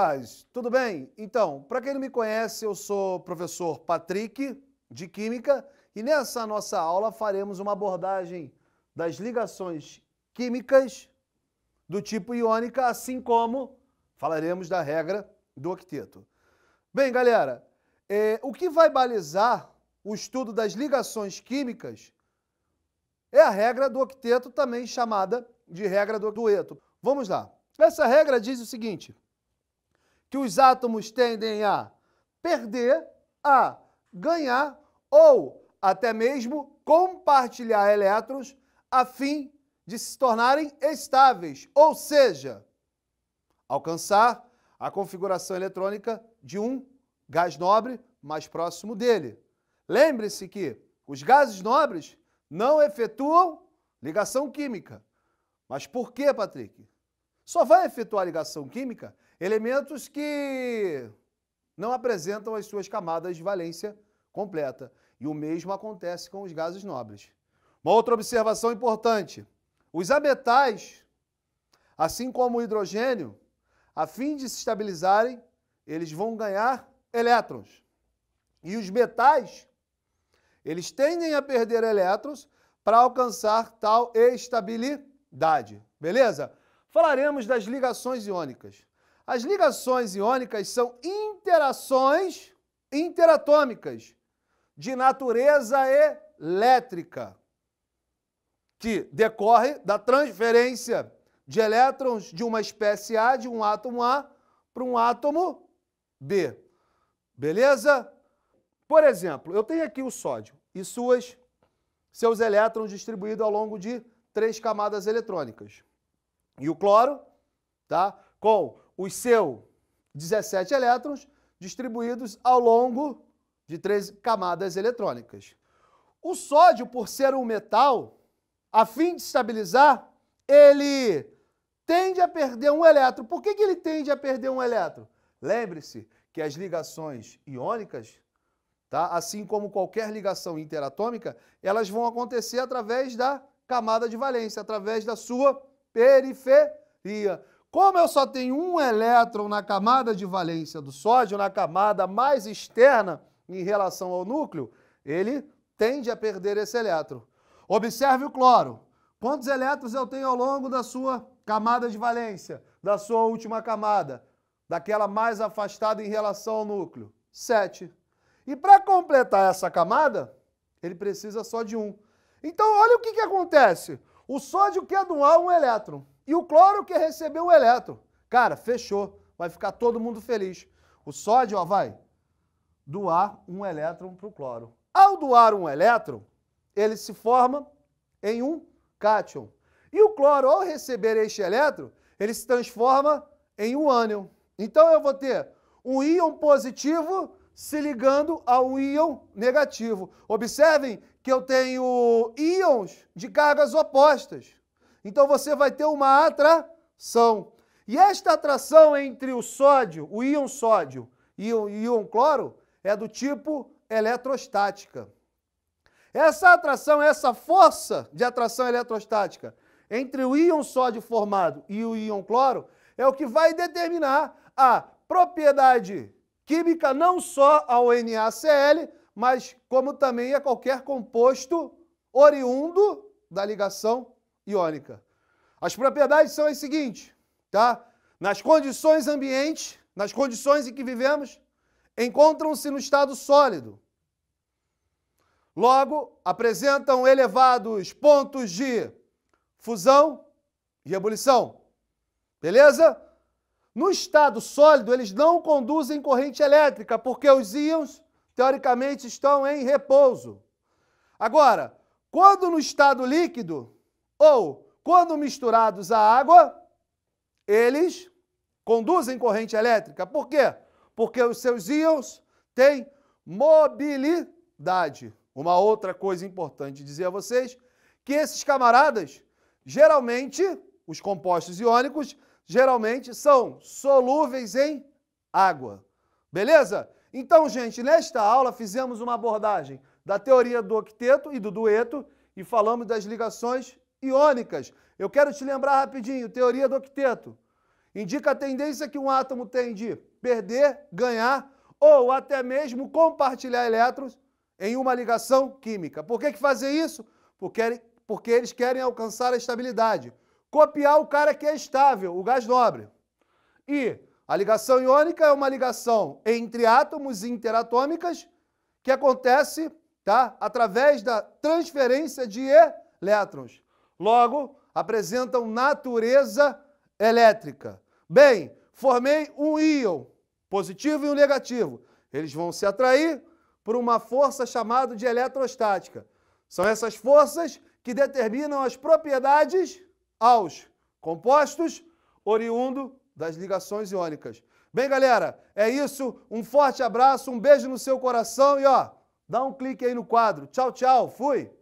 Paz, tudo bem? Então, para quem não me conhece, eu sou professor Patrick, de Química, e nessa nossa aula faremos uma abordagem das ligações químicas do tipo iônica, assim como falaremos da regra do octeto. Bem, galera, é, o que vai balizar o estudo das ligações químicas é a regra do octeto, também chamada de regra do dueto. Vamos lá. Essa regra diz o seguinte que os átomos tendem a perder, a ganhar ou até mesmo compartilhar elétrons a fim de se tornarem estáveis, ou seja, alcançar a configuração eletrônica de um gás nobre mais próximo dele. Lembre-se que os gases nobres não efetuam ligação química. Mas por que, Patrick? Só vai efetuar ligação química elementos que não apresentam as suas camadas de valência completa. E o mesmo acontece com os gases nobres. Uma outra observação importante: os ametais, assim como o hidrogênio, a fim de se estabilizarem, eles vão ganhar elétrons. E os metais, eles tendem a perder elétrons para alcançar tal estabilidade. Beleza? falaremos das ligações iônicas. As ligações iônicas são interações interatômicas de natureza elétrica, que decorre da transferência de elétrons de uma espécie A, de um átomo A, para um átomo B. Beleza? Por exemplo, eu tenho aqui o sódio e suas, seus elétrons distribuídos ao longo de três camadas eletrônicas e o cloro, tá? com os seus 17 elétrons distribuídos ao longo de três camadas eletrônicas. O sódio, por ser um metal, a fim de estabilizar, ele tende a perder um elétron. Por que, que ele tende a perder um elétron? Lembre-se que as ligações iônicas, tá? assim como qualquer ligação interatômica, elas vão acontecer através da camada de valência, através da sua periferia. Como eu só tenho um elétron na camada de valência do sódio, na camada mais externa em relação ao núcleo, ele tende a perder esse elétron. Observe o cloro. Quantos elétrons eu tenho ao longo da sua camada de valência, da sua última camada, daquela mais afastada em relação ao núcleo? Sete. E para completar essa camada, ele precisa só de um. Então, olha o que, que acontece. O sódio quer é doar um elétron e o cloro quer receber um elétron. Cara, fechou. Vai ficar todo mundo feliz. O sódio ó, vai doar um elétron para o cloro. Ao doar um elétron, ele se forma em um cátion. E o cloro, ao receber este elétron, ele se transforma em um ânion. Então eu vou ter um íon positivo se ligando ao íon negativo. Observem que eu tenho íons de cargas opostas. Então você vai ter uma atração. E esta atração entre o sódio, o íon sódio e o íon cloro é do tipo eletrostática. Essa atração, essa força de atração eletrostática entre o íon sódio formado e o íon cloro é o que vai determinar a propriedade química não só ao NaCl, mas como também a qualquer composto oriundo da ligação iônica. As propriedades são as seguintes, tá? Nas condições ambientes, nas condições em que vivemos, encontram-se no estado sólido. Logo, apresentam elevados pontos de fusão e ebulição. Beleza? No estado sólido, eles não conduzem corrente elétrica, porque os íons, teoricamente, estão em repouso. Agora, quando no estado líquido, ou quando misturados à água, eles conduzem corrente elétrica. Por quê? Porque os seus íons têm mobilidade. Uma outra coisa importante dizer a vocês, que esses camaradas, geralmente, os compostos iônicos, geralmente são solúveis em água. Beleza? Então, gente, nesta aula fizemos uma abordagem da teoria do octeto e do dueto e falamos das ligações iônicas. Eu quero te lembrar rapidinho, teoria do octeto. Indica a tendência que um átomo tem de perder, ganhar ou até mesmo compartilhar elétrons em uma ligação química. Por que, que fazer isso? Porque, porque eles querem alcançar a estabilidade copiar o cara que é estável, o gás nobre. E a ligação iônica é uma ligação entre átomos interatômicas que acontece tá, através da transferência de elétrons. Logo, apresentam natureza elétrica. Bem, formei um íon positivo e um negativo. Eles vão se atrair por uma força chamada de eletrostática. São essas forças que determinam as propriedades aos compostos oriundo das ligações iônicas. Bem, galera, é isso. Um forte abraço, um beijo no seu coração e ó, dá um clique aí no quadro. Tchau, tchau. Fui.